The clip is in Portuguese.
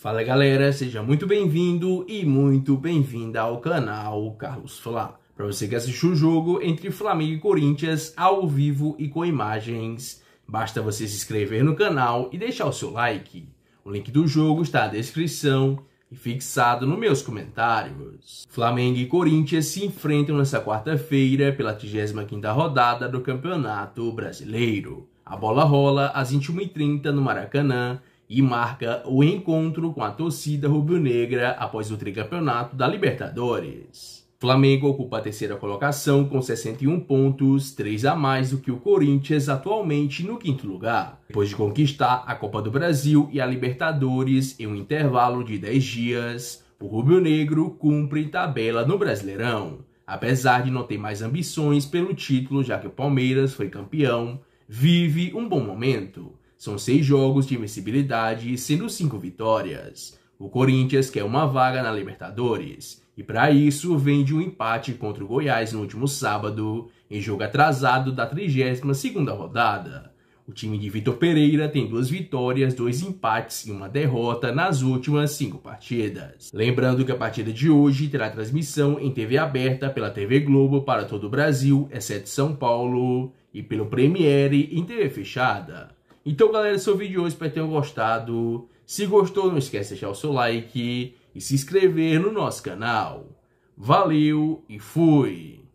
Fala galera, seja muito bem-vindo e muito bem-vinda ao canal Carlos Flá. Para você que assistiu o jogo entre Flamengo e Corinthians ao vivo e com imagens, basta você se inscrever no canal e deixar o seu like. O link do jogo está na descrição e fixado nos meus comentários. Flamengo e Corinthians se enfrentam nesta quarta-feira pela 35ª rodada do Campeonato Brasileiro. A bola rola às 21h30 no Maracanã e marca o encontro com a torcida rubro-negra após o tricampeonato da Libertadores. Flamengo ocupa a terceira colocação com 61 pontos, 3 a mais do que o Corinthians, atualmente no quinto lugar. Depois de conquistar a Copa do Brasil e a Libertadores em um intervalo de 10 dias, o rubro-negro cumpre tabela no Brasileirão. Apesar de não ter mais ambições pelo título, já que o Palmeiras foi campeão, vive um bom momento são seis jogos de invencibilidade, sendo cinco vitórias. O Corinthians quer uma vaga na Libertadores, e para isso vem de um empate contra o Goiás no último sábado, em jogo atrasado da 32ª rodada. O time de Vitor Pereira tem duas vitórias, dois empates e uma derrota nas últimas cinco partidas. Lembrando que a partida de hoje terá transmissão em TV aberta pela TV Globo para todo o Brasil, exceto São Paulo, e pelo Premiere em TV fechada. Então, galera, esse é o vídeo de hoje. Espero que tenham gostado. Se gostou, não esquece de deixar o seu like e se inscrever no nosso canal. Valeu e fui!